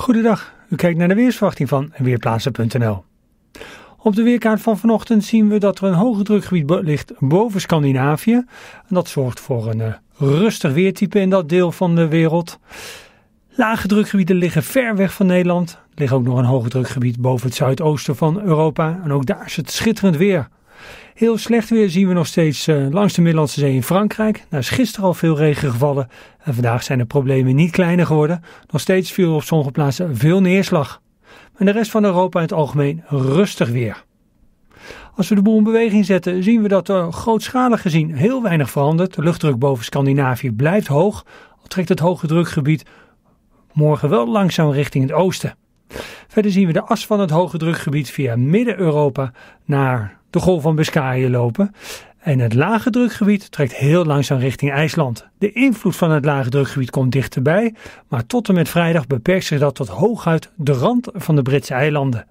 Goedendag, u kijkt naar de weersverwachting van Weerplaatsen.nl. Op de weerkaart van vanochtend zien we dat er een hoge drukgebied ligt boven Scandinavië. En dat zorgt voor een eh, rustig weertype in dat deel van de wereld. Lage drukgebieden liggen ver weg van Nederland. Er ligt ook nog een hoge drukgebied boven het zuidoosten van Europa. En ook daar is het schitterend weer. Heel slecht weer zien we nog steeds eh, langs de Middellandse Zee in Frankrijk. Daar is gisteren al veel regen gevallen en vandaag zijn de problemen niet kleiner geworden. Nog steeds viel op sommige plaatsen veel neerslag. In de rest van Europa in het algemeen rustig weer. Als we de boel in beweging zetten, zien we dat er grootschalig gezien heel weinig verandert. De luchtdruk boven Scandinavië blijft hoog, al trekt het hoge drukgebied morgen wel langzaam richting het oosten. Verder zien we de as van het hoge drukgebied via Midden-Europa naar de golf van Biscayen lopen. En het lage drukgebied trekt heel langzaam richting IJsland. De invloed van het lage drukgebied komt dichterbij, maar tot en met vrijdag beperkt zich dat tot hooguit de rand van de Britse eilanden.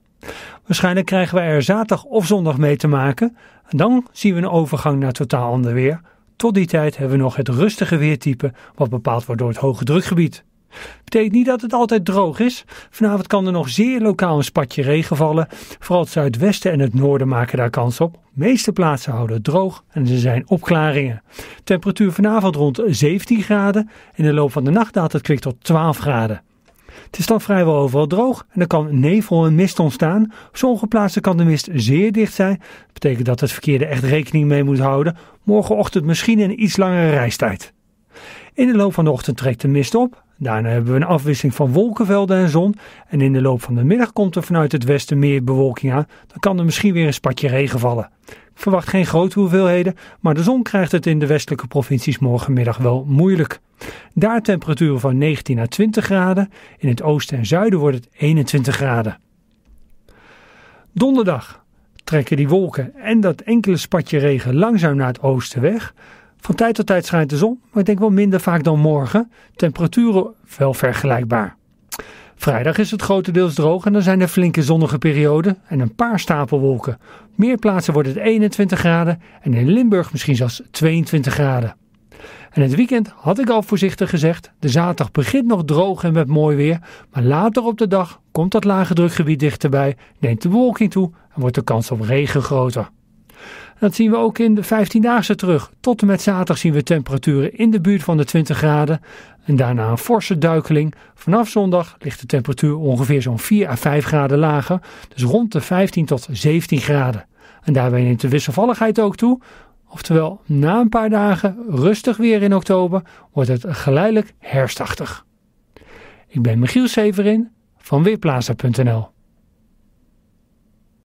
Waarschijnlijk krijgen we er zaterdag of zondag mee te maken. En dan zien we een overgang naar totaal ander weer. Tot die tijd hebben we nog het rustige weertype wat bepaald wordt door het hoge drukgebied. Betekent niet dat het altijd droog is. Vanavond kan er nog zeer lokaal een spatje regen vallen. Vooral het zuidwesten en het noorden maken daar kans op. De meeste plaatsen houden het droog en er zijn opklaringen. Temperatuur vanavond rond 17 graden. In de loop van de nacht daalt het kwik tot 12 graden. Het is dan vrijwel overal droog en er kan nevel en mist ontstaan. Op sommige plaatsen kan de mist zeer dicht zijn. Dat betekent dat het verkeer er echt rekening mee moet houden. Morgenochtend misschien een iets langere reistijd. In de loop van de ochtend trekt de mist op Daarna hebben we een afwisseling van wolkenvelden en zon. En in de loop van de middag komt er vanuit het westen meer bewolking aan. Dan kan er misschien weer een spatje regen vallen. Ik verwacht geen grote hoeveelheden, maar de zon krijgt het in de westelijke provincies morgenmiddag wel moeilijk. Daar temperaturen van 19 à 20 graden. In het oosten en zuiden wordt het 21 graden. Donderdag trekken die wolken en dat enkele spatje regen langzaam naar het oosten weg. Van tijd tot tijd schijnt de zon, maar ik denk wel minder vaak dan morgen. Temperaturen wel vergelijkbaar. Vrijdag is het grotendeels droog en dan zijn er flinke zonnige perioden en een paar stapelwolken. Meer plaatsen wordt het 21 graden en in Limburg misschien zelfs 22 graden. En het weekend had ik al voorzichtig gezegd, de zaterdag begint nog droog en met mooi weer, maar later op de dag komt dat lage drukgebied dichterbij, neemt de bewolking toe en wordt de kans op regen groter. Dat zien we ook in de 15-daagse terug. Tot en met zaterdag zien we temperaturen in de buurt van de 20 graden. En daarna een forse duikeling. Vanaf zondag ligt de temperatuur ongeveer zo'n 4 à 5 graden lager. Dus rond de 15 tot 17 graden. En daarbij neemt de wisselvalligheid ook toe. Oftewel, na een paar dagen rustig weer in oktober wordt het geleidelijk herfstachtig. Ik ben Michiel Severin van Weerplaza.nl